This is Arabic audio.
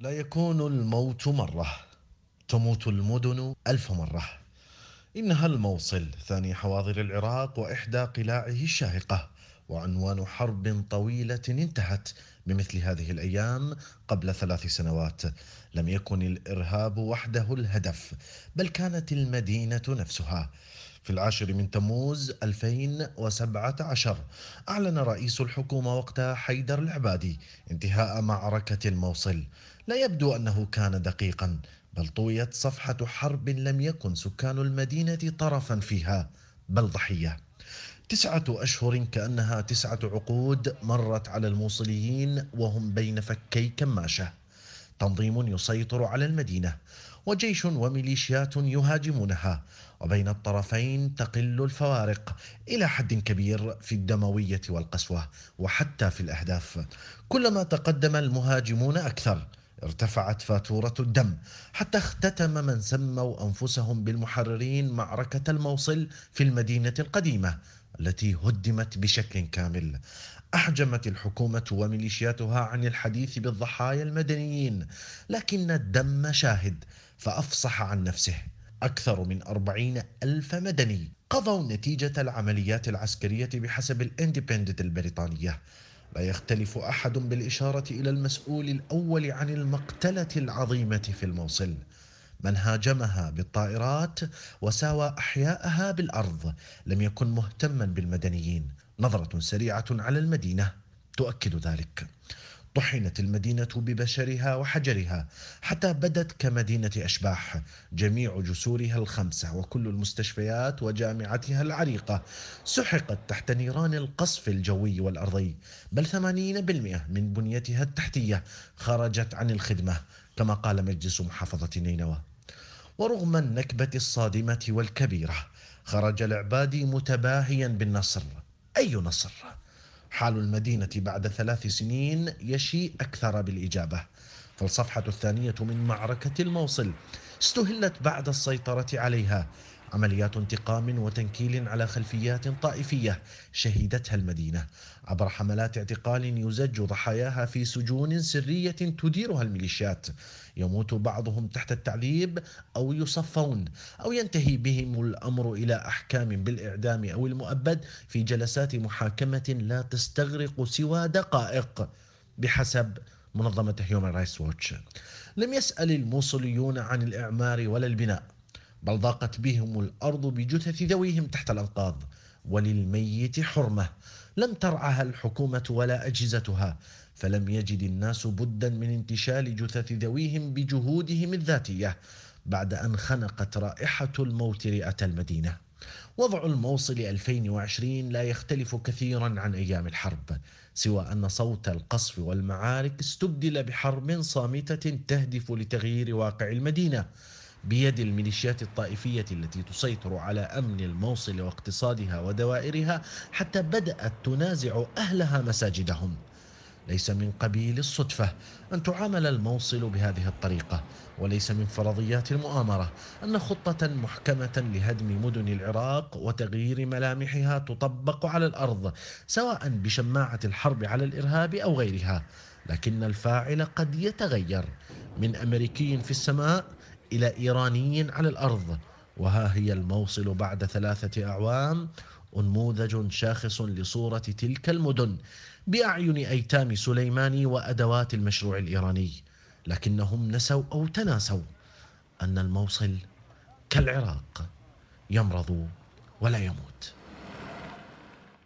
لا يكون الموت مرة تموت المدن ألف مرة إنها الموصل ثاني حواضر العراق وإحدى قلاعه الشاهقة وعنوان حرب طويلة انتهت بمثل هذه الأيام قبل ثلاث سنوات لم يكن الإرهاب وحده الهدف بل كانت المدينة نفسها في العاشر من تموز 2017 أعلن رئيس الحكومة وقتها حيدر العبادي انتهاء معركة الموصل لا يبدو أنه كان دقيقا بل طويت صفحة حرب لم يكن سكان المدينة طرفا فيها بل ضحية تسعة أشهر كأنها تسعة عقود مرت على الموصليين وهم بين فكي كماشة تنظيم يسيطر على المدينة وجيش وميليشيات يهاجمونها وبين الطرفين تقل الفوارق إلى حد كبير في الدموية والقسوة وحتى في الأهداف كلما تقدم المهاجمون أكثر ارتفعت فاتورة الدم حتى اختتم من سموا أنفسهم بالمحررين معركة الموصل في المدينة القديمة التي هدمت بشكل كامل أحجمت الحكومة وميليشياتها عن الحديث بالضحايا المدنيين لكن الدم شاهد فأفصح عن نفسه أكثر من أربعين ألف مدني قضوا نتيجة العمليات العسكرية بحسب الاندبندنت البريطانية لا يختلف احد بالاشاره الى المسؤول الاول عن المقتله العظيمه في الموصل من هاجمها بالطائرات وساوى احياءها بالارض لم يكن مهتما بالمدنيين نظره سريعه على المدينه تؤكد ذلك طحنت المدينة ببشرها وحجرها حتى بدت كمدينة أشباح جميع جسورها الخمسة وكل المستشفيات وجامعتها العريقة سحقت تحت نيران القصف الجوي والأرضي بل 80% من بنيتها التحتية خرجت عن الخدمة كما قال مجلس محافظة نينوى ورغم النكبة الصادمة والكبيرة خرج العبادي متباهيا بالنصر أي نصر؟ حال المدينة بعد ثلاث سنين يشي أكثر بالإجابة فالصفحة الثانية من معركة الموصل استهلت بعد السيطرة عليها عمليات انتقام وتنكيل على خلفيات طائفية شهدتها المدينة عبر حملات اعتقال يزج ضحاياها في سجون سرية تديرها الميليشيات يموت بعضهم تحت التعذيب أو يصفون أو ينتهي بهم الأمر إلى أحكام بالإعدام أو المؤبد في جلسات محاكمة لا تستغرق سوى دقائق بحسب منظمة هيومن رايتس ووتش لم يسأل الموصليون عن الإعمار ولا البناء بل ضاقت بهم الأرض بجثث ذويهم تحت الأنقاض وللميت حرمة لم ترعها الحكومة ولا أجهزتها فلم يجد الناس بدا من انتشال جثث ذويهم بجهودهم الذاتية بعد أن خنقت رائحة الموت رئة المدينة وضع الموصل 2020 لا يختلف كثيرا عن أيام الحرب سوى أن صوت القصف والمعارك استبدل بحرب صامتة تهدف لتغيير واقع المدينة بيد الميليشيات الطائفية التي تسيطر على أمن الموصل واقتصادها ودوائرها حتى بدأت تنازع أهلها مساجدهم ليس من قبيل الصدفة أن تعامل الموصل بهذه الطريقة وليس من فرضيات المؤامرة أن خطة محكمة لهدم مدن العراق وتغيير ملامحها تطبق على الأرض سواء بشماعة الحرب على الإرهاب أو غيرها لكن الفاعل قد يتغير من أمريكي في السماء إلى إيراني على الأرض وها هي الموصل بعد ثلاثة أعوام انموذج شاخص لصورة تلك المدن بأعين أيتام سليماني وأدوات المشروع الإيراني لكنهم نسوا أو تناسوا أن الموصل كالعراق يمرض ولا يموت